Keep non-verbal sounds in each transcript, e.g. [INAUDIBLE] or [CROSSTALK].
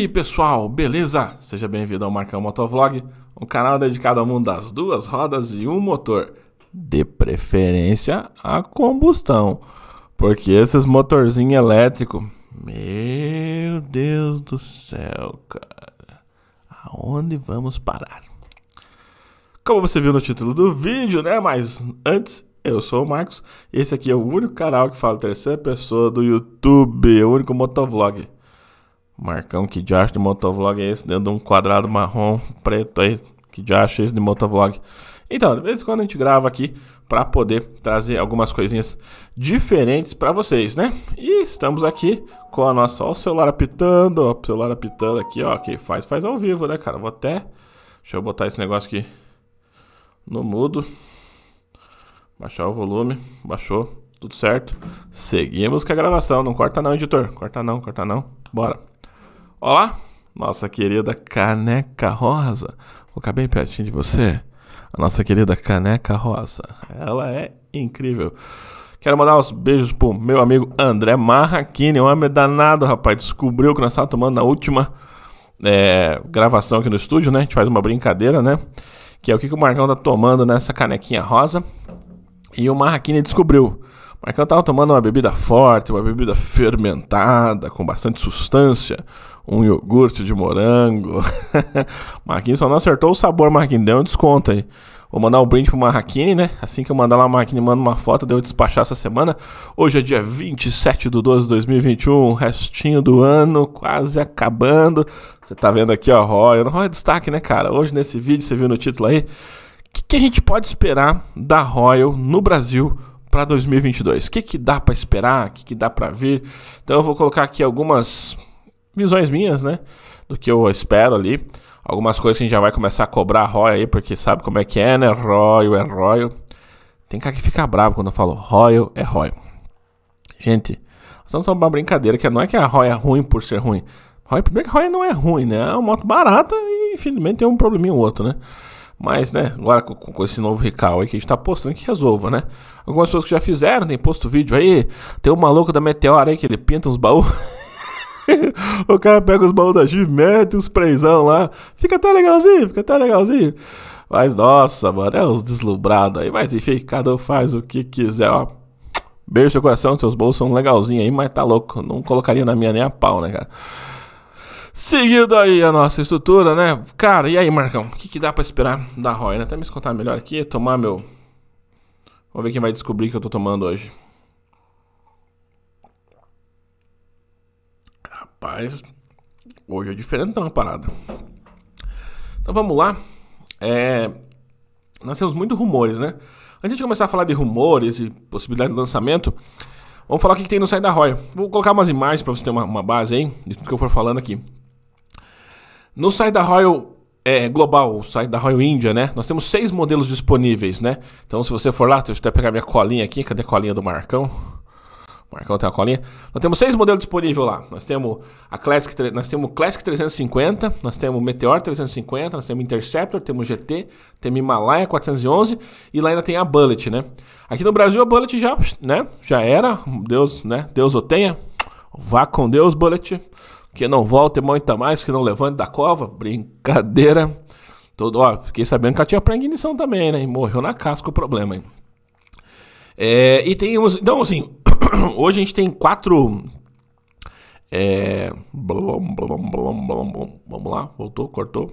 aí, pessoal, beleza? Seja bem-vindo ao Marcão Motovlog, um canal dedicado ao mundo das duas rodas e um motor, de preferência a combustão, porque esses motorzinho elétrico, meu Deus do céu, cara. Aonde vamos parar? Como você viu no título do vídeo, né? Mas antes, eu sou o Marcos. Esse aqui é o único canal que fala terceira pessoa do YouTube, o único motovlog. Marcão, que diacho de motovlog é esse? Dentro de um quadrado marrom, preto aí. Que diacho é esse de motovlog? Então, de vez em quando a gente grava aqui para poder trazer algumas coisinhas diferentes para vocês, né? E estamos aqui com a nossa. Ó, o celular apitando, ó, o celular apitando aqui, ó. que faz, faz ao vivo, né, cara? Vou até. Deixa eu botar esse negócio aqui no mudo. Baixar o volume. Baixou. Tudo certo. Seguimos com a gravação. Não corta, não, editor. Corta, não, corta, não. Bora. Olá, nossa querida caneca rosa. Vou ficar bem pertinho de você. A nossa querida caneca rosa. Ela é incrível. Quero mandar uns beijos pro meu amigo André Marraquini, um homem danado, rapaz. Descobriu que nós estávamos tomando na última é, gravação aqui no estúdio, né? A gente faz uma brincadeira, né? Que é o que, que o Marcão tá tomando nessa canequinha rosa. E o Marraquini descobriu. O Marcão tava tomando uma bebida forte, uma bebida fermentada, com bastante substância um iogurte de morango. [LAUGHS] Marquinhos só não acertou o sabor, Marquinhos. Deu um desconto aí. Vou mandar um brinde pro Marquinhos, né? Assim que eu mandar lá, a Marraquine manda uma foto, deu de despachar essa semana. Hoje é dia 27 de 12 de 2021, restinho do ano, quase acabando. Você tá vendo aqui, ó, Royal. Royal é destaque, né, cara? Hoje nesse vídeo, você viu no título aí. O que, que, a gente pode esperar da Royal no Brasil para 2022? O que, que dá para esperar? O que, que dá para vir? Então eu vou colocar aqui algumas visões minhas, né? Do que eu espero ali. Algumas coisas que a gente já vai começar a cobrar Roy aí, porque sabe como é que é, né? Royal é Royal. Tem cara que fica bravo quando eu falo Royal é Royal. Gente, nós estamos uma brincadeira que não é que a Royal é ruim por ser ruim. Roy, primeiro que a Royal não é ruim, né? É uma moto barata e, infelizmente, tem um probleminha ou outro, né? Mas, né, agora com, com, esse novo recal aí que a gente tá postando, que resolva, né? Algumas pessoas que já fizeram, tem posto vídeo aí. Tem um maluco da Meteora aí que ele pinta uns baús. [LAUGHS] [LAUGHS] o cara pega os baús da G, mete os preizão lá. Fica até legalzinho, fica até legalzinho. Mas nossa, mano, é uns deslumbrados aí. Mas enfim, cada um faz o que quiser, ó. Beijo no coração, seus bolsos são legalzinhos aí, mas tá louco. Não colocaria na minha nem a pau, né, cara? Seguindo aí a nossa estrutura, né? Cara, e aí, Marcão? O que, que dá pra esperar da Roy, né? Até me escutar melhor aqui, tomar meu. Vamos ver quem vai descobrir que eu tô tomando hoje. Rapaz, hoje é diferente da parada. Então vamos lá. É, nós temos muitos rumores, né? Antes de começar a falar de rumores e possibilidade de lançamento, vamos falar o que, tem no site da Roya. Vou colocar umas imagens para você ter uma, uma, base aí de tudo que eu for falando aqui. No site da Royal é, Global, o site da Royal India, né? Nós temos seis modelos disponíveis, né? Então, se você for lá, deixa eu até pegar minha colinha aqui. Cadê a colinha do Marcão? Marcão tem uma colinha. Nós temos seis modelos disponíveis lá. Nós temos a Classic, nós temos Classic 350, nós temos Meteor 350, nós temos Interceptor, temos GT, temos Himalaya 411 e lá ainda tem a Bullet, né? Aqui no Brasil a Bullet já, né, já era, Deus, né, Deus o tenha. Vá com Deus, Bullet. Que não volte muito mais, que não levante da cova. Brincadeira. Todo, ó, fiquei sabendo que ela tinha pré-ignição também, né? E morreu na casca o problema, hein? É, e tem uns. Então, assim, [CLEARS THROAT] Hoje a gente tem quatro. É... Blum, blum, blum, Vamos lá, voltou, cortou.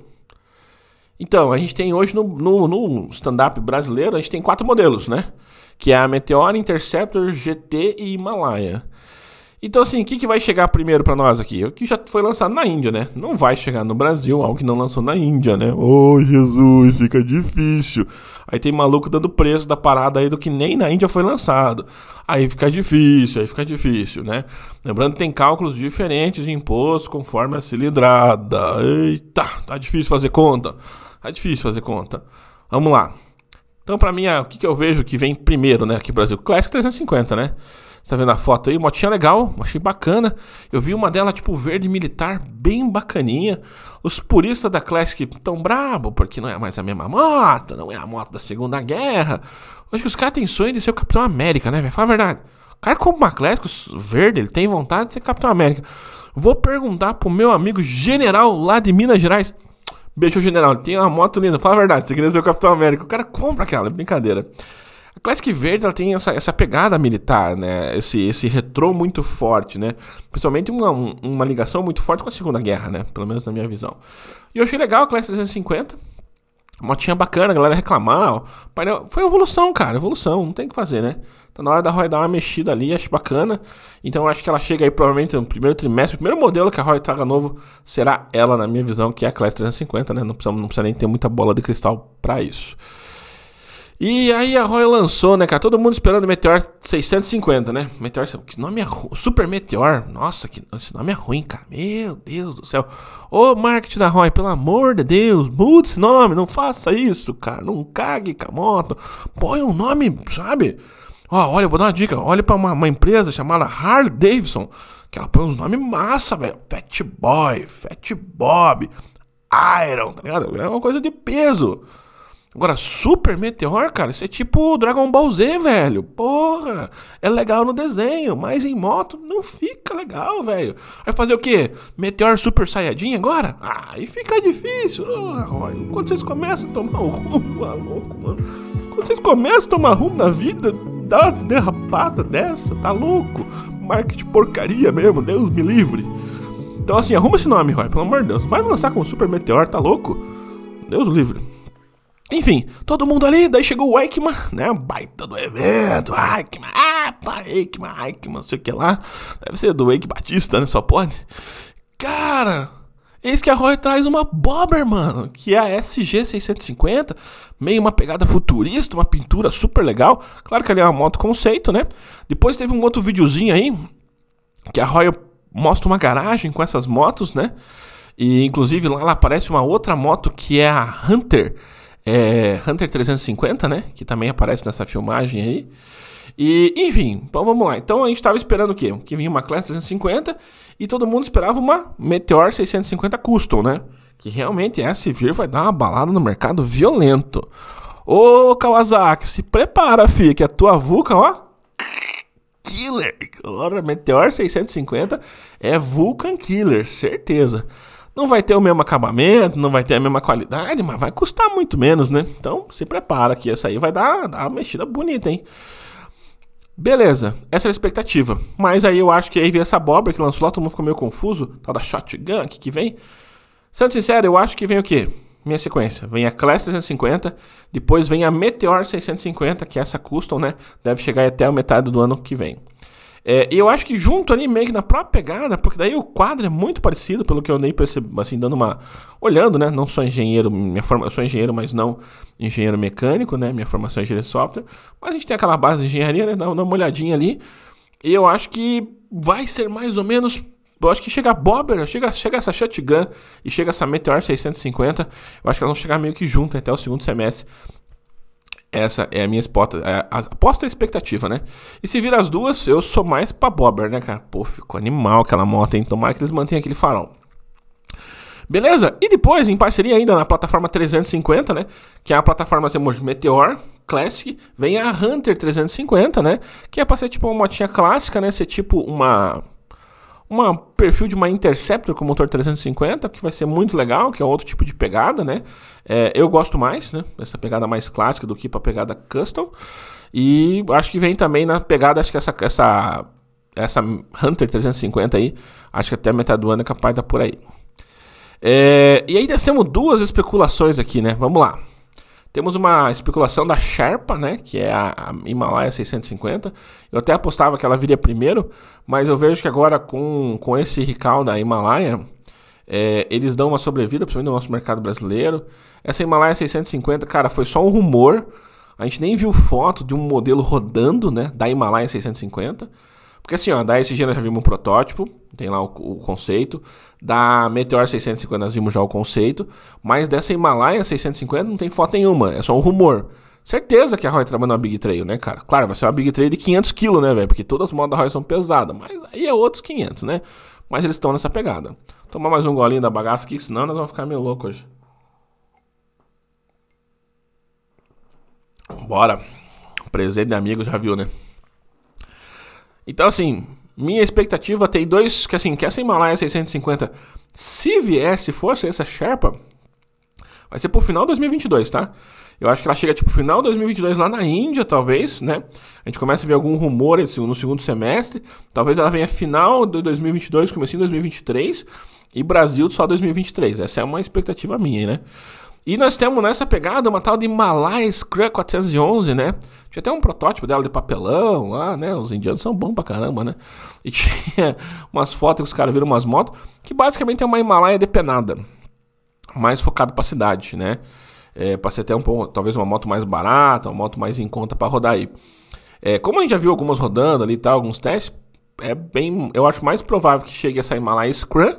Então, a gente tem hoje no, no, no stand-up brasileiro, a gente tem quatro modelos, né? Que é a Meteora, Interceptor, GT e Himalaia. Então, assim, o que, que vai chegar primeiro para nós aqui? O que já foi lançado na Índia, né? Não vai chegar no Brasil algo que não lançou na Índia, né? Ô, oh, Jesus, fica difícil. Aí tem maluco dando preço da parada aí do que nem na Índia foi lançado. Aí fica difícil, aí fica difícil, né? Lembrando que tem cálculos diferentes de imposto conforme a cilindrada. Eita, tá difícil fazer conta. Tá difícil fazer conta. Vamos lá. Então, para mim, ah, o que, que eu vejo que vem primeiro, né, aqui no Brasil? Classic 350, né? Você tá vendo a foto aí? Motinha legal, achei bacana. Eu vi uma dela, tipo, verde militar, bem bacaninha. Os puristas da Classic tão brabo, porque não é mais a mesma moto, não é a moto da Segunda Guerra. Acho que os caras têm sonho de ser o Capitão América, né, velho? Fala a verdade. O cara compra uma Classic verde, ele tem vontade de ser Capitão América. Vou perguntar pro meu amigo general lá de Minas Gerais. Beijo, general, tem uma moto linda, fala a verdade, você queria ser o Capitão América. O cara compra aquela, é brincadeira. A Classic Verde ela tem essa, essa pegada militar, né? Esse, esse retrô muito forte, né? Principalmente uma, uma ligação muito forte com a Segunda Guerra, né? Pelo menos na minha visão. E eu achei legal a Classic 350. Motinha bacana, a galera reclamar. Painel... Foi evolução, cara. Evolução, não tem o que fazer, né? Tá na hora da Roy dar uma mexida ali, acho bacana. Então acho que ela chega aí provavelmente no primeiro trimestre. O primeiro modelo que a Roy traga novo será ela, na minha visão, que é a Classic 350, né? Não precisa, não precisa nem ter muita bola de cristal para isso. E aí a Roy lançou, né, cara? Todo mundo esperando o Meteor 650, né? Meteor, que nome é ruim. Super Meteor. Nossa, que esse nome é ruim, cara. Meu Deus do céu. Ô, marketing da Roy, pelo amor de Deus, mude esse nome. Não faça isso, cara. Não cague com a moto. Põe um nome, sabe? Ó, olha, eu vou dar uma dica. Olha pra uma, uma empresa chamada Harley Davidson. Que ela põe uns nomes massa, velho. Fat Boy, Fat Bob, Iron, tá ligado? É uma coisa de peso. Agora, Super Meteor, cara, isso é tipo Dragon Ball Z, velho. Porra, é legal no desenho, mas em moto não fica legal, velho. Vai fazer o quê? Meteor Super Saiyajin agora? Ah, aí fica difícil. Oh, quando vocês começam a tomar um rumo, maluco, [LAUGHS] tá mano. Quando vocês começam a tomar rumo na vida, dá umas derrapadas dessa, tá louco? Marketing porcaria mesmo, Deus me livre. Então, assim, arruma esse nome, Roy, pelo amor de Deus. Vai lançar com Super Meteor, tá louco? Deus livre. Enfim, todo mundo ali, daí chegou o Eichmann, né? Baita do evento, Eichmann, apa, Eichmann, Eichmann, não sei o que lá. Deve ser do Eike Batista, né? Só pode. Cara, eis que a Roy traz uma Bobber, mano, que é a SG650, meio uma pegada futurista, uma pintura super legal. Claro que ali é uma moto conceito, né? Depois teve um outro videozinho aí, que a Roy mostra uma garagem com essas motos, né? E inclusive lá, lá aparece uma outra moto que é a Hunter é, Hunter 350, né? Que também aparece nessa filmagem aí. E, enfim, então vamos lá. Então a gente estava esperando o quê? Que vinha uma Class 350 e todo mundo esperava uma Meteor 650 Custom, né? Que realmente é, essa vir vai dar uma balada no mercado violento. Ô Kawasaki, se prepara, filho, que a tua vulca, ó. Killer! Agora, Meteor 650 é Vulcan Killer, certeza. Não vai ter o mesmo acabamento, não vai ter a mesma qualidade, mas vai custar muito menos, né? Então se prepara que essa aí vai dar, dar uma mexida bonita, hein? Beleza, essa é a expectativa. Mas aí eu acho que aí vem essa abóbora que lançou lá, todo mundo ficou meio confuso. Tal da Shotgun, o que, que vem? Sendo sincero, eu acho que vem o quê? Minha sequência. Vem a Class 350, depois vem a Meteor 650, que essa custom, né? Deve chegar até a metade do ano que vem. É, eu acho que junto ali, meio que na própria pegada, porque daí o quadro é muito parecido, pelo que eu nem percebo assim, dando uma. olhando, né? Não sou engenheiro, minha formação eu sou engenheiro, mas não engenheiro mecânico, né? Minha formação é engenheiro de software. Mas a gente tem aquela base de engenharia, né? Dá, dá uma olhadinha ali. E eu acho que vai ser mais ou menos eu acho que chega a Bobber, chega, chega essa Shotgun e chega essa Meteor 650. Eu acho que elas vão chegar meio que junto até o segundo semestre essa é a minha espota, é a expectativa, né? E se vira as duas, eu sou mais pra Bobber, né, cara? Pô, ficou animal aquela moto, hein? Tomara que eles mantenham aquele farol. Beleza? E depois, em parceria ainda na plataforma 350, né? Que é a plataforma Zemoji Meteor Classic, vem a Hunter 350, né? Que é pra ser tipo uma motinha clássica, né? Ser tipo uma um perfil de uma Interceptor com motor 350, que vai ser muito legal, que é outro tipo de pegada, né? É, eu gosto mais, né? Essa pegada mais clássica do que para pegada custom. E acho que vem também na pegada, acho que essa, essa, essa Hunter 350 aí, acho que até metade do ano é capaz de dar por aí. É, e aí nós temos duas especulações aqui, né? Vamos lá. Temos uma especulação da Sherpa, né, que é a Himalaia 650. Eu até apostava que ela viria primeiro, mas eu vejo que agora com, com esse recall da Himalaia, é, eles dão uma sobrevida, principalmente no nosso mercado brasileiro. Essa Himalaia 650, cara, foi só um rumor. A gente nem viu foto de um modelo rodando, né, da Himalaia 650. Porque assim, ó, da SG nós já vimos um protótipo, tem lá o, o, conceito. Da Meteor 650 nós vimos já o conceito, mas dessa Himalaia 650 não tem foto nenhuma, é só um rumor. Certeza que a Roy trabalha numa Big Trail, né, cara? Claro, vai ser uma Big Trail de 500 kg, né, velho? Porque todas as motos da Roy são pesadas, mas aí é outros 500, né? Mas eles estão nessa pegada. Tomar mais um golinho da bagaça aqui, senão nós vamos ficar meio loucos hoje. Bora. Presente de amigo já viu, né? Então, assim, minha expectativa tem dois, que assim, que essa Himalaia 650, se viesse, fosse essa Sherpa, vai ser pro final de 2022, tá? Eu acho que ela chega tipo final de 2022 lá na Índia, talvez, né? A gente começa a ver algum rumor no segundo semestre. Talvez ela venha final de 2022, comecinho de 2023 e Brasil só 2023. Essa é uma expectativa minha, né? E nós temos nessa pegada uma tal de Malay Scrum 411, né? Tinha até um protótipo dela de papelão lá, né? Os indianos são bons pra caramba, né? E [LAUGHS] tinha umas fotos que os caras viram umas motos, que basicamente é uma Himalaia depenada, mais focado pra cidade, né? É, pra ser até um pouco, talvez uma moto mais barata, uma moto mais em conta para rodar aí. É, como a gente já viu algumas rodando ali e tal, alguns testes, é bem, eu acho mais provável que chegue essa Himalaia Scrum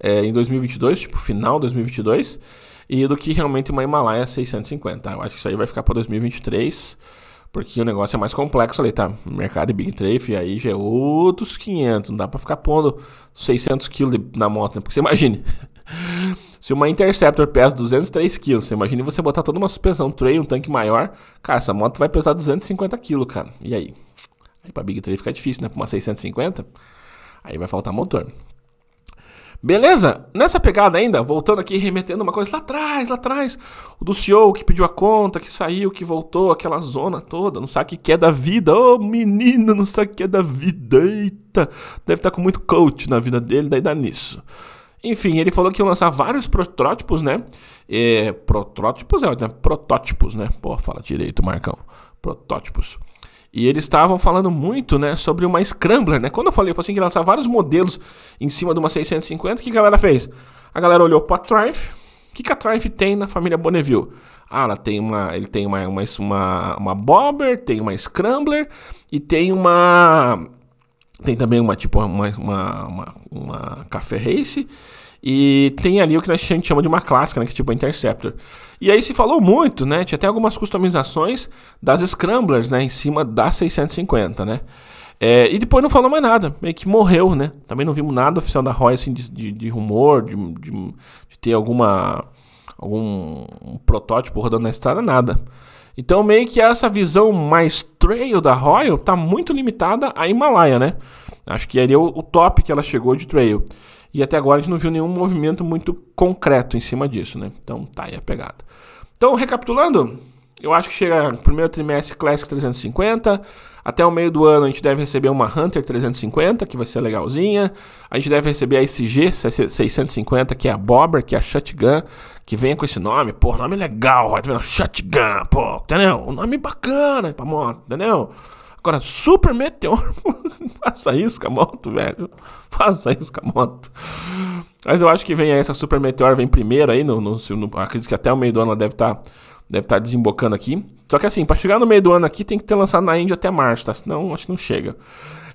é, em 2022, tipo final 2022 e do que realmente uma Himalaia 650. Eu acho que isso aí vai ficar para 2023, porque o negócio é mais complexo ali, tá? Mercado de Big Trade, aí já é outros 500, não dá para ficar pondo 600 kg na moto, né? Porque você imagine, [LAUGHS] se uma Interceptor pesa 203 kg, você imagine você botar toda uma suspensão um trail, um tanque maior, cara, essa moto vai pesar 250 kg, cara, e aí? Aí para Big Trade fica difícil, né? Para uma 650, aí vai faltar motor. Beleza? Nessa pegada ainda, voltando aqui, remetendo uma coisa lá atrás, lá atrás, o do CEO que pediu a conta, que saiu, que voltou, aquela zona toda, não sabe o que é da vida. Ô, oh, menino, não sabe o que é da vida. Eita, deve estar tá com muito coach na vida dele, daí dá nisso. Enfim, ele falou que ia lançar vários protótipos, né? É, protótipos é, né? Protótipos, né? Pô, fala direito, Marcão. Protótipos. E eles estavam falando muito, né, sobre uma Scrambler, né? Quando eu falei, eu falei assim, que lançar vários modelos em cima de uma 650, o que a galera fez? A galera olhou para a Triumph. O que, que a Triumph tem na família Bonneville? Ah, ela tem uma, ele tem uma, uma, uma, uma Bobber, tem uma Scrambler e tem uma... Tem também uma, tipo, uma, uma, uma, uma Café Race e tem ali o que a gente chama de uma clássica, né? Que é tipo a Interceptor. E aí se falou muito, né? Tinha até algumas customizações das Scramblers, né? Em cima da 650, né? É, e depois não falou mais nada, meio que morreu, né? Também não vimos nada oficial da Roy, assim, de, de, de rumor, de, de, de, ter alguma algum um protótipo rodando na estrada, nada. Então meio que essa visão mais trail da Royal tá muito limitada à Himalaia, né? Acho que ali é o, o top que ela chegou de trail. E até agora a gente não viu nenhum movimento muito concreto em cima disso, né? Então tá aí a pegada. Então, recapitulando, eu acho que chega no primeiro trimestre Classic 350. Até o meio do ano a gente deve receber uma Hunter 350, que vai ser legalzinha. A gente deve receber a Sg 650, que é a Bobber, que é a Shotgun, que vem com esse nome. Pô, nome legal, tá vai Shotgun, pô, entendeu? Um nome bacana pra moto, entendeu? Agora, super Meteor, [LAUGHS] faça isso com a moto, velho. Faça isso com a moto. Mas eu acho que vem essa super Meteor vem primeiro aí, no, no, no acredito que até o meio do ano ela deve estar tá, deve tá desembocando aqui. Só que assim, para chegar no meio do ano aqui, tem que ter lançado na Índia até março, tá? Senão acho que não chega.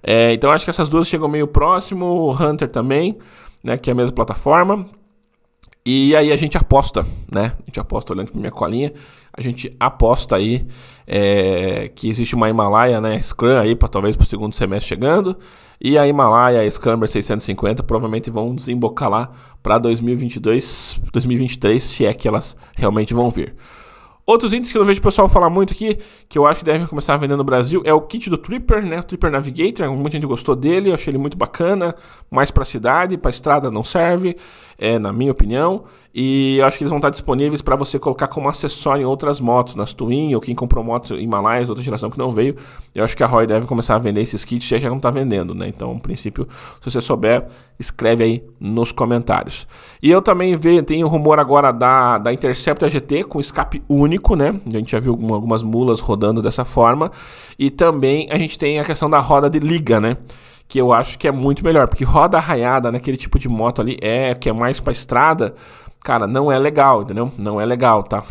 É, então acho que essas duas chegam meio próximo, o Hunter também, né, que é a mesma plataforma. E aí a gente aposta, né? A gente aposta olhando para minha colinha, a gente aposta aí é, que existe uma Himalaia, né? Scrum aí, para talvez para o segundo semestre chegando. E a Himalaia e a Scrumber 650 provavelmente vão desembocar lá para 2022, 2023, se é que elas realmente vão vir. Outros itens que eu vejo o pessoal falar muito aqui, que eu acho que deve começar a vender no Brasil, é o kit do Tripper, né? O Tripper Navigator, muita gente gostou dele, eu achei ele muito bacana, mais para cidade, para estrada não serve, é, na minha opinião. E eu acho que eles vão estar disponíveis para você colocar como acessório em outras motos, nas Twin, ou quem comprou moto Himalaias, outra geração que não veio. Eu acho que a Roy deve começar a vender esses kits, já não está vendendo, né? Então, no princípio, se você souber, escreve aí nos comentários. E eu também vejo, tem o rumor agora da, da Interceptor GT com escape único, né? A gente já viu algumas mulas rodando dessa forma. E também a gente tem a questão da roda de liga, né? Que eu acho que é muito melhor, porque roda arraiada naquele tipo de moto ali é que é mais para estrada Cara, não é legal, entendeu? Não é legal, tá?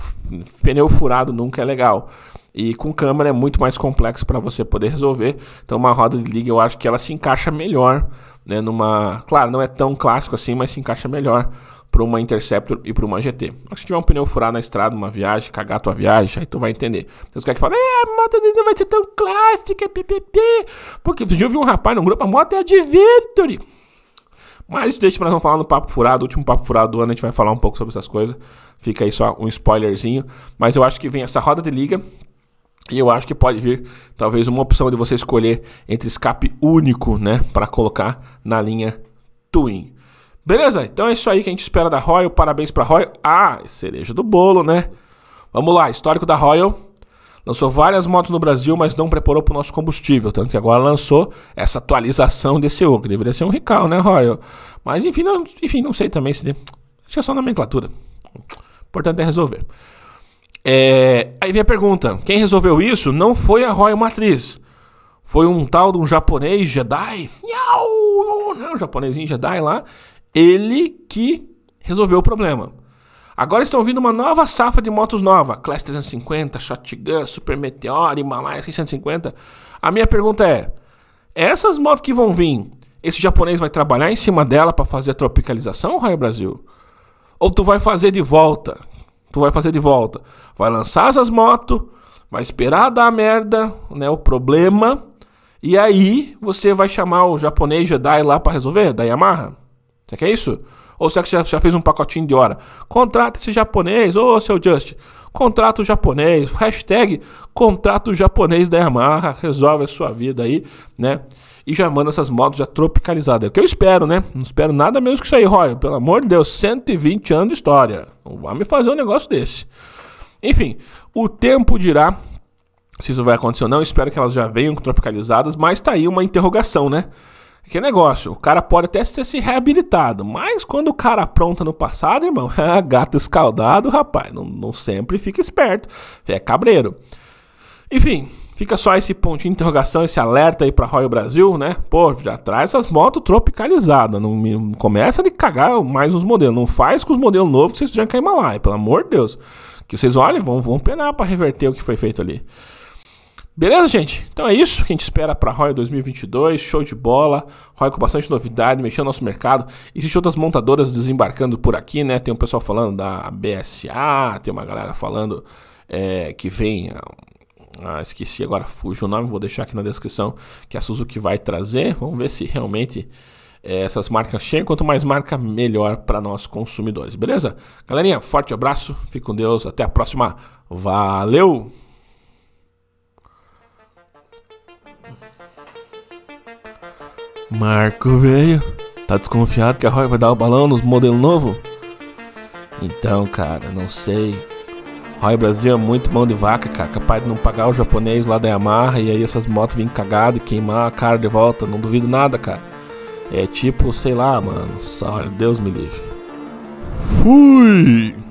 Pneu furado nunca é legal. E com câmera é muito mais complexo para você poder resolver. Então, uma roda de liga eu acho que ela se encaixa melhor, né? Numa, claro, não é tão clássico assim, mas se encaixa melhor para uma Interceptor e para uma GT. Se tiver um pneu furado na estrada, uma viagem, cagar tua viagem, aí tu vai entender. Tem então, os caras que falam, é, a moto não vai ser tão clássica, pipipi. Porque eu vi um rapaz no grupo, a moto é Adventure. Mas deixa pra não falar no Papo Furado, último Papo Furado do ano, a gente vai falar um pouco sobre essas coisas. Fica aí só um spoilerzinho. Mas eu acho que vem essa roda de liga. E eu acho que pode vir, talvez, uma opção de você escolher entre escape único, né? para colocar na linha Twin. Beleza? Então é isso aí que a gente espera da Royal. Parabéns pra Royal. Ah, cereja do bolo, né? Vamos lá, histórico da Royal. Lançou várias motos no Brasil, mas não preparou para o nosso combustível. Tanto que agora lançou essa atualização desse U, que deveria ser um Rical, né, Royal? Mas enfim não, enfim, não sei também se. Acho que é só nomenclatura. O importante é resolver. É, aí vem a pergunta: quem resolveu isso não foi a Royal Matriz. Foi um tal de um japonês Jedi. Não, é um japonesinho Jedi lá. Ele que resolveu o problema. Agora estão vindo uma nova safra de motos nova, Class 350, Shotgun, Super Meteor, Himalaya 650. A minha pergunta é: essas motos que vão vir, esse japonês vai trabalhar em cima dela para fazer a tropicalização, Raio Brasil? Ou tu vai fazer de volta? Tu vai fazer de volta. Vai lançar essas motos, vai esperar dar a merda, né, o problema, e aí você vai chamar o japonês Jedi lá para resolver, da Yamaha. Você quer isso? Ou será que você já, fez um pacotinho de hora? Contrata esse japonês, ô seu Just. Contrata o japonês. Hashtag contrata o japonês da Yamaha. [LAUGHS] Resolve a sua vida aí, né? E já manda essas motos já tropicalizadas. É o que eu espero, né? Não espero nada menos que isso aí, Roy. Pelo amor de Deus, 120 anos de história. Não vai me fazer um negócio desse. Enfim, o tempo dirá se isso vai acontecer ou não. Espero que elas já venham tropicalizadas, mas tá aí uma interrogação, né? Que é negócio, o cara pode até ter se reabilitado, mas quando o cara apronta no passado, irmão, [LAUGHS] gato escaldado, rapaz, não, não sempre fica esperto, é cabreiro. Enfim, fica só esse pontinho de interrogação, esse alerta aí pra Royal Brasil, né? Pô, já traz essas motos tropicalizadas, não, não começa de cagar mais os modelos, não faz com os modelos novos que vocês já caem lá, pelo amor de Deus. Que vocês olhem, vão, vão penar para reverter o que foi feito ali. Beleza, gente? Então é isso que a gente espera para a Roy 2022. Show de bola. Roy com bastante novidade, mexendo no nosso mercado. Existem outras montadoras desembarcando por aqui, né? Tem um pessoal falando da BSA, tem uma galera falando é, que vem. Ah, ah, esqueci agora, fugiu o nome, vou deixar aqui na descrição que a Suzuki vai trazer. Vamos ver se realmente é, essas marcas chegam. Quanto mais marca, melhor para nós consumidores, beleza? Galerinha, forte abraço, fique com Deus, até a próxima. Valeu! Marco, veio, Tá desconfiado que a Roy vai dar o balão nos modelo novo? Então, cara, não sei. Roy Brasil é muito mão de vaca, cara. Capaz de não pagar o japonês lá da Yamaha e aí essas motos vêm cagadas e queimar a cara de volta. Não duvido nada, cara. É tipo, sei lá, mano. Só, Deus me livre. Fui!